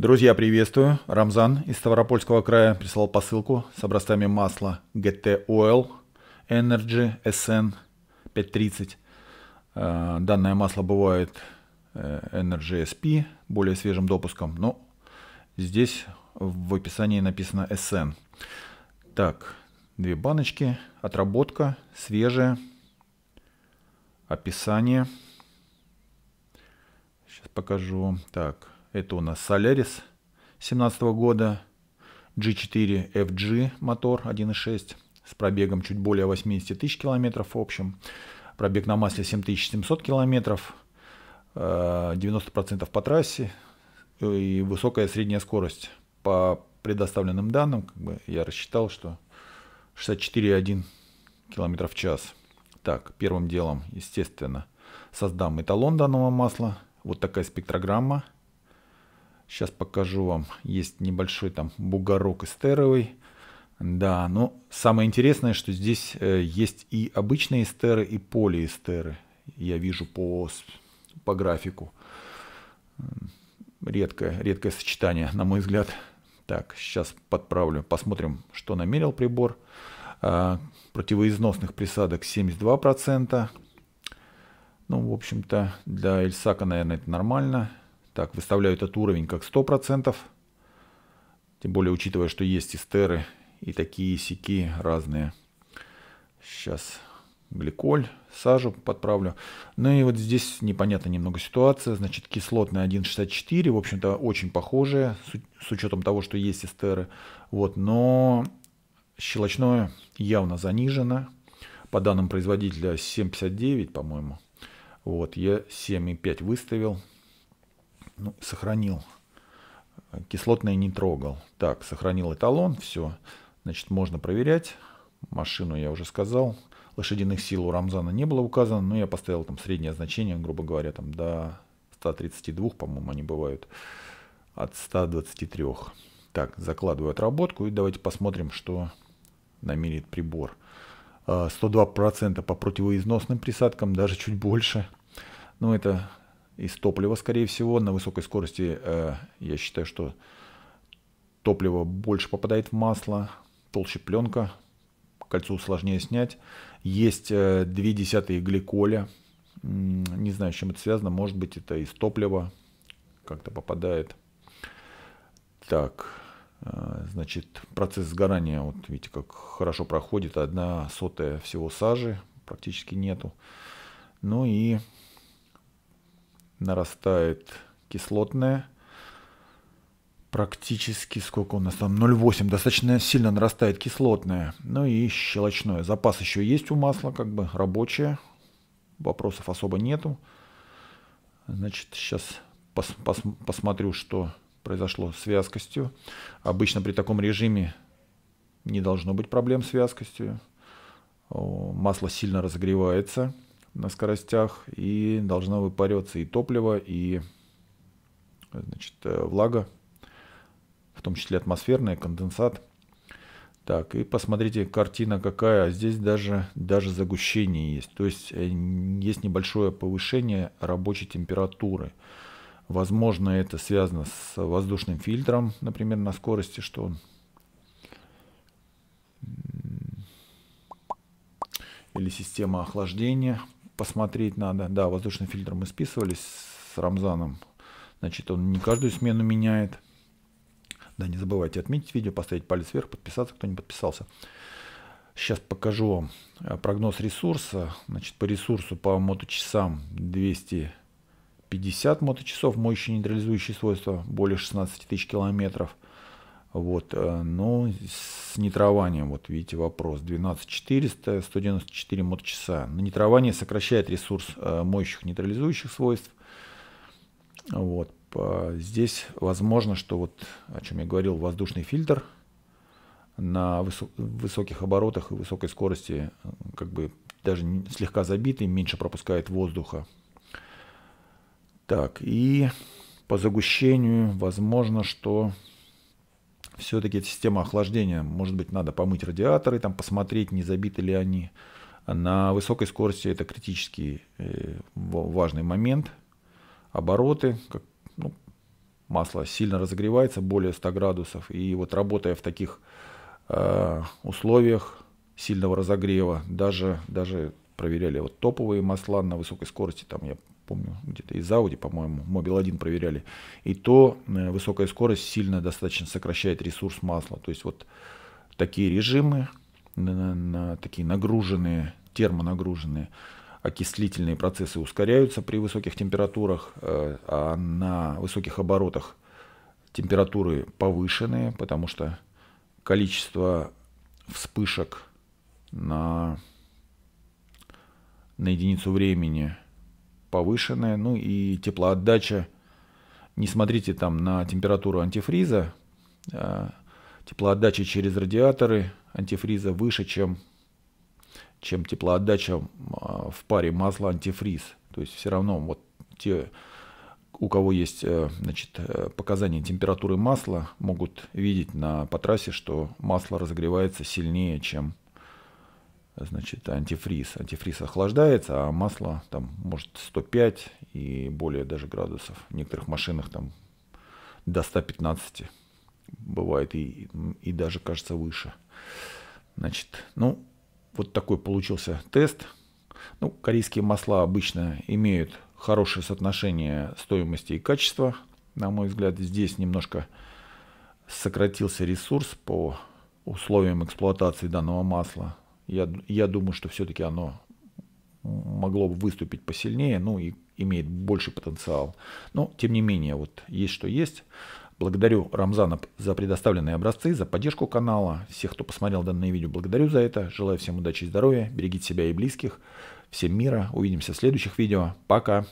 Друзья, приветствую. Рамзан из Ставропольского края прислал посылку с образцами масла GT Oil Energy SN 530. Э, данное масло бывает э, Energy SP, более свежим допуском, но здесь в описании написано SN. Так, две баночки, отработка, свежая, описание. Сейчас покажу. Так, это у нас Солярис 2017 года. G4 FG мотор 1.6 с пробегом чуть более 80 тысяч километров в общем. Пробег на масле 7700 километров. 90% э, по трассе э, и высокая средняя скорость. По предоставленным данным как бы я рассчитал, что 64,1 км в час. Так, первым делом, естественно, создам эталон данного масла. Вот такая спектрограмма – Сейчас покажу вам. Есть небольшой там бугорок эстеровый. Да, но ну, самое интересное, что здесь э, есть и обычные эстеры, и полиэстеры. Я вижу по, по графику. Редкое, редкое сочетание, на мой взгляд. Так, сейчас подправлю, посмотрим, что намерил прибор. А, противоизносных присадок 72%. Ну, в общем-то, для Эльсака, наверное, это нормально. Так, выставляю этот уровень как 100%. Тем более, учитывая, что есть эстеры и такие сики разные. Сейчас гликоль, сажу подправлю. Ну и вот здесь непонятна немного ситуация. Значит, кислотная 1,64, в общем-то, очень похожая, с, с учетом того, что есть эстеры. Вот, но щелочное явно занижено. По данным производителя 7,59, по-моему. Вот, я 7,5 выставил. Ну, сохранил. Кислотное не трогал. Так, сохранил эталон. Все. Значит, можно проверять. Машину я уже сказал. Лошадиных сил у Рамзана не было указано, но я поставил там среднее значение, грубо говоря, там до 132, по-моему, они бывают. От 123. Так, закладываю отработку и давайте посмотрим, что намерит прибор. 102% э, по противоизносным присадкам, даже чуть больше. Но ну, это из топлива, скорее всего. На высокой скорости э, я считаю, что топливо больше попадает в масло, толще пленка, кольцо сложнее снять. Есть э, 0,2 гликоля, не знаю, с чем это связано, может быть это из топлива как-то попадает. Так, э, значит, процесс сгорания, вот видите, как хорошо проходит, одна сотая всего сажи практически нету. Ну и нарастает кислотная. Практически сколько у нас там? 0,8. Достаточно сильно нарастает кислотная. Ну и щелочное. Запас еще есть у масла, как бы рабочее. Вопросов особо нету. Значит, сейчас пос пос посмотрю, что произошло с вязкостью. Обычно при таком режиме не должно быть проблем с вязкостью. Масло сильно разогревается на скоростях, и должна выпариваться и топливо, и значит, э, влага, в том числе атмосферная, конденсат. Так, и посмотрите, картина какая. Здесь даже, даже загущение есть. То есть э, есть небольшое повышение рабочей температуры. Возможно, это связано с воздушным фильтром, например, на скорости, что он или система охлаждения посмотреть надо. Да, воздушный фильтр мы списывались с Рамзаном. Значит, он не каждую смену меняет. Да, не забывайте отметить видео, поставить палец вверх, подписаться, кто не подписался. Сейчас покажу вам э, прогноз ресурса. Значит, по ресурсу по моточасам 250 моточасов, моющие нейтрализующие свойства, более 16 тысяч километров. Вот, э, но с нитрованием, вот видите вопрос, 12400, 194 моточаса. На нитрование сокращает ресурс э, моющих нейтрализующих свойств. Вот, здесь возможно, что вот, о чем я говорил, воздушный фильтр на высоких оборотах и высокой скорости э, как бы даже слегка забитый, меньше пропускает воздуха. Так, и по загущению возможно, что все-таки система охлаждения, может быть, надо помыть радиаторы, там посмотреть, не забиты ли они. На высокой скорости это критически э, важный момент. Обороты, как, ну, масло сильно разогревается, более 100 градусов. И вот работая в таких э, условиях сильного разогрева, даже, даже проверяли вот топовые масла на высокой скорости, там я помню, где-то из Audi, по-моему, Mobil 1 проверяли, и то э, высокая скорость сильно достаточно сокращает ресурс масла. То есть вот такие режимы, на, на, на такие нагруженные, термонагруженные, окислительные процессы ускоряются при высоких температурах, э, а на высоких оборотах температуры повышенные, потому что количество вспышек на, на единицу времени – повышенная, ну и теплоотдача. Не смотрите там на температуру антифриза. А теплоотдача через радиаторы антифриза выше, чем, чем теплоотдача а, в паре масла-антифриз. То есть все равно вот те, у кого есть э, значит, э, показания температуры масла, могут видеть на, по трассе, что масло разогревается сильнее, чем значит, антифриз. Антифриз охлаждается, а масло там может 105 и более даже градусов. В некоторых машинах там до 115 бывает и, и даже, кажется, выше. Значит, ну, вот такой получился тест. Ну, корейские масла обычно имеют хорошее соотношение стоимости и качества. На мой взгляд, здесь немножко сократился ресурс по условиям эксплуатации данного масла. Я, я думаю, что все-таки оно могло бы выступить посильнее, ну и имеет больший потенциал. Но, тем не менее, вот есть что есть. Благодарю Рамзана за предоставленные образцы, за поддержку канала. Всех, кто посмотрел данное видео, благодарю за это. Желаю всем удачи и здоровья. Берегите себя и близких. Всем мира. Увидимся в следующих видео. Пока.